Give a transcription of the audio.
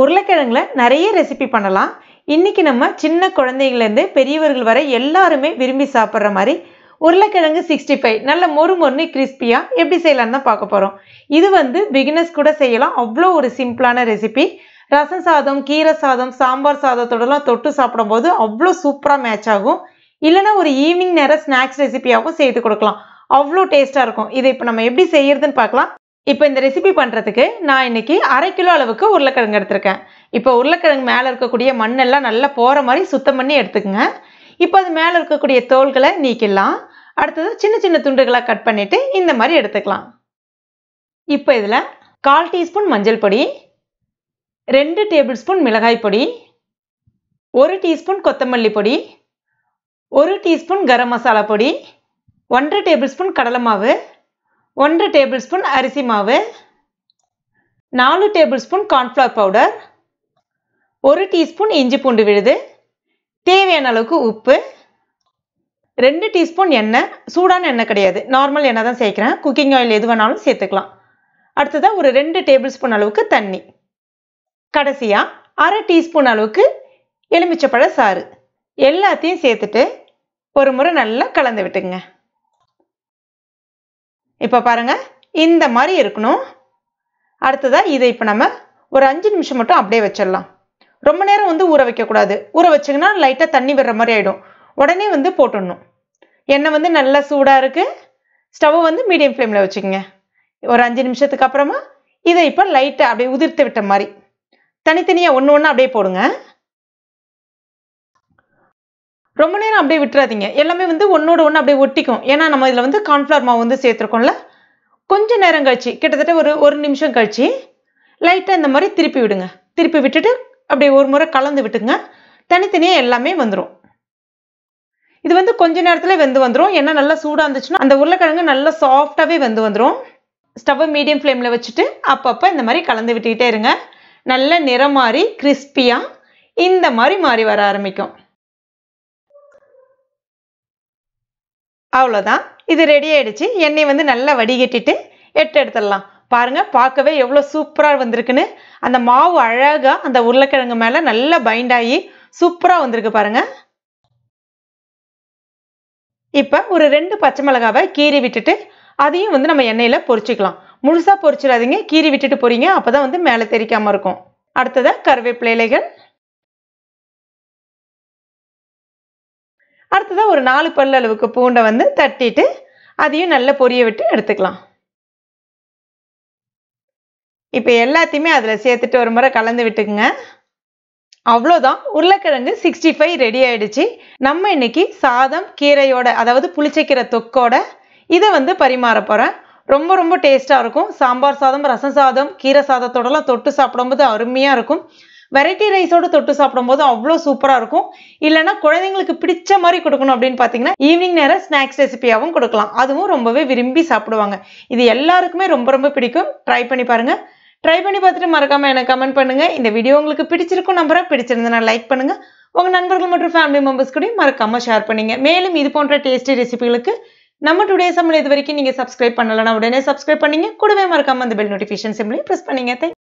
உருளைக்கிழங்குல நிறைய ரெசிபி பண்ணலாம் இன்றைக்கி நம்ம சின்ன குழந்தைங்கள்லேருந்து பெரியவர்கள் வரை எல்லாருமே விரும்பி சாப்பிட்ற மாதிரி உருளைக்கிழங்கு சிக்ஸ்டி ஃபைவ் நல்ல மொறு மொறுன்னு கிறிஸ்பியாக எப்படி செய்யலான்னு தான் பார்க்க போகிறோம் இது வந்து பிகினர்ஸ் கூட செய்யலாம் அவ்வளோ ஒரு சிம்பிளான ரெசிபி ரசம் சாதம் கீரை சாதம் சாம்பார் சாதத்தோடலாம் தொட்டு சாப்பிடும்போது அவ்வளோ சூப்பராக மேட்ச் ஆகும் இல்லைனா ஒரு ஈவினிங் நேரம் ஸ்நாக்ஸ் ரெசிபியாகவும் செய்து கொடுக்கலாம் அவ்வளோ டேஸ்ட்டாக இருக்கும் இதை இப்போ நம்ம எப்படி செய்யறதுன்னு பார்க்கலாம் இப்போ இந்த ரெசிபி பண்ணுறதுக்கு நான் இன்னைக்கு அரை கிலோ அளவுக்கு உருளைக்கிழங்கு எடுத்திருக்கேன் இப்போ உருளைக்கிழங்கு மேலே இருக்கக்கூடிய மண்ணெல்லாம் நல்லா போகிற மாதிரி சுத்தம் பண்ணி எடுத்துக்கோங்க இப்போ அது மேலே இருக்கக்கூடிய தோள்களை நீக்கிடலாம் அடுத்தது சின்ன சின்ன துண்டுகளாக கட் பண்ணிவிட்டு இந்த மாதிரி எடுத்துக்கலாம் இப்போ இதில் கால் டீஸ்பூன் மஞ்சள் பொடி ரெண்டு டேபிள் ஸ்பூன் மிளகாய் பொடி ஒரு டீஸ்பூன் கொத்தமல்லி பொடி ஒரு டீஸ்பூன் கரம் மசாலா பொடி ஒன்றரை டேபிள் ஸ்பூன் கடலை மாவு ஒன்று டேபிள் ஸ்பூன் அரிசி மாவு நாலு டேபிள் ஸ்பூன் கார்ன்ஃப்ளவர் பவுடர் ஒரு டீஸ்பூன் இஞ்சி பூண்டு விழுது தேவையான அளவுக்கு உப்பு ரெண்டு டீஸ்பூன் எண்ணெய் சூடான எண்ணெய் கிடையாது நார்மல் எண்ணெய் தான் சேர்க்குறேன் குக்கிங் ஆயில் எது வேணாலும் சேர்த்துக்கலாம் அடுத்ததாக ஒரு ரெண்டு டேபிள் ஸ்பூன் அளவுக்கு தண்ணி கடைசியாக அரை டீஸ்பூன் அளவுக்கு எலுமிச்சப்பழ சாறு எல்லாத்தையும் சேர்த்துட்டு ஒரு முறை நல்லா கலந்து விட்டுங்க இப்போ பாருங்கள் இந்த மாதிரி இருக்கணும் அடுத்ததாக இதை இப்போ நம்ம ஒரு அஞ்சு நிமிஷம் மட்டும் அப்படியே வச்சிடலாம் ரொம்ப நேரம் வந்து ஊற வைக்கக்கூடாது ஊற வச்சிங்கன்னா லைட்டாக தண்ணி விடுற மாதிரி ஆகிடும் உடனே வந்து போட்டுடணும் எண்ணெய் வந்து நல்லா சூடாக இருக்குது ஸ்டவ்வை வந்து மீடியம் ஃப்ளேமில் வச்சுக்கோங்க ஒரு அஞ்சு நிமிஷத்துக்கு அப்புறமா இதை இப்போ லைட்டை அப்படியே உதிர்த்து விட்ட மாதிரி தனித்தனியாக ஒன்று ஒன்று அப்படியே போடுங்க ரொம்ப நேரம் அப்படியே விட்டுறாதீங்க எல்லாமே வந்து ஒன்றோட ஒன்று அப்படியே ஒட்டிக்கும் ஏன்னா நம்ம இதில் வந்து கார்ன்ஃப்ளவர் மாவு வந்து சேர்த்துருக்கோம்ல கொஞ்சம் நேரம் கழிச்சு கிட்டத்தட்ட ஒரு ஒரு நிமிஷம் கழிச்சு லைட்டாக இந்த மாதிரி திருப்பி விடுங்க திருப்பி விட்டுட்டு அப்படியே ஒரு முறை கலந்து விட்டுங்க தனித்தனியாக எல்லாமே வந்துடும் இது வந்து கொஞ்ச நேரத்தில் வெந்து வந்துடும் ஏன்னா நல்லா சூடாக இருந்துச்சுன்னா அந்த உருளைக்கிழங்கு நல்லா சாஃப்டாகவே வெந்து வந்துடும் ஸ்டவ்வை மீடியம் ஃப்ளேமில் வச்சுட்டு அப்பப்போ இந்த மாதிரி கலந்து விட்டுக்கிட்டே இருங்க நல்ல நிறம் மாறி கிறிஸ்பியாக இந்த மாதிரி மாறி வர ஆரம்பிக்கும் அவ்வளோதான் இது ரெடி ஆகிடுச்சு எண்ணெய் வந்து நல்லா வடிகட்டிட்டு எட்டு எடுத்துடலாம் பாருங்கள் பார்க்கவே எவ்வளோ சூப்பராக வந்திருக்குன்னு அந்த மாவு அழகாக அந்த உருளைக்கிழங்கு மேலே நல்லா பைண்ட் ஆகி சூப்பராக வந்திருக்கு பாருங்கள் இப்போ ஒரு ரெண்டு பச்சை மிளகாவை கீறி விட்டுட்டு அதையும் வந்து நம்ம எண்ணெயில் பொரிச்சிக்கலாம் முழுசாக பொரிச்சிடாதீங்க கீறி விட்டுட்டு போகிறீங்க அப்போ தான் வந்து மேலே தெரிக்காமல் இருக்கும் அடுத்ததாக கருவேப்பிலை இலைகள் அடுத்ததாக ஒரு நாலு பல் அளவுக்கு பூண்டை வந்து தட்டிட்டு அதையும் நல்லா பொரிய விட்டு எடுத்துக்கலாம் இப்போ எல்லாத்தையுமே அதில் சேர்த்துட்டு ஒரு முறை கலந்து விட்டுக்குங்க அவ்வளோதான் உருளைக்கிழங்கு சிக்ஸ்டி ஃபைவ் ரெடி ஆயிடுச்சு நம்ம இன்னைக்கு சாதம் கீரையோட அதாவது புளிச்சக்கீரை தொக்கோட இதை வந்து பரிமாற போகிறேன் ரொம்ப ரொம்ப டேஸ்ட்டாக இருக்கும் சாம்பார் சாதம் ரசம் சாதம் கீரை சாதத்தோடலாம் தொட்டு சாப்பிடும்போது அருமையாக இருக்கும் வெரைட்டி ரைஸோடு தொட்டு சாப்பிடும்போது அவ்வளோ சூப்பராக இருக்கும் இல்லைனா குழந்தைங்களுக்கு பிடிச்ச மாதிரி கொடுக்கணும் அப்படின்னு பார்த்தீங்கன்னா ஈவினிங் நேரம் ஸ்நாக்ஸ் ரெசிபியாகவும் கொடுக்கலாம் அதுவும் ரொம்பவே விரும்பி சாப்பிடுவாங்க இது எல்லாருக்குமே ரொம்ப ரொம்ப பிடிக்கும் ட்ரை பண்ணி பாருங்கள் ட்ரை பண்ணி பார்த்துட்டு மறக்காமல் எனக்கு கமெண்ட் பண்ணுங்கள் இந்த வீடியோ உங்களுக்கு பிடிச்சிருக்கும் நம்பராக பிடிச்சிருந்தேன்னா லைக் பண்ணுங்கள் உங்கள் நண்பர்கள் மற்றும் ஃபேமிலி மெம்பர்ஸ் கூட மறக்காமல் ஷேர் பண்ணுங்க மேலும் இது போன்ற டேஸ்டி ரெசிபிகளுக்கு நம்ம டுடே சம்மில் இது வரைக்கும் நீங்கள் சப்ஸ்கிரைப் பண்ணலன்னா உடனே சப்ஸ்கிரைப் பண்ணிங்க கூடவே மறக்காமல் அந்த பெல் நோட்டிஃபிகேஷன் சிம்லையும் ப்ரெஸ் பண்ணிங்க தேங்க்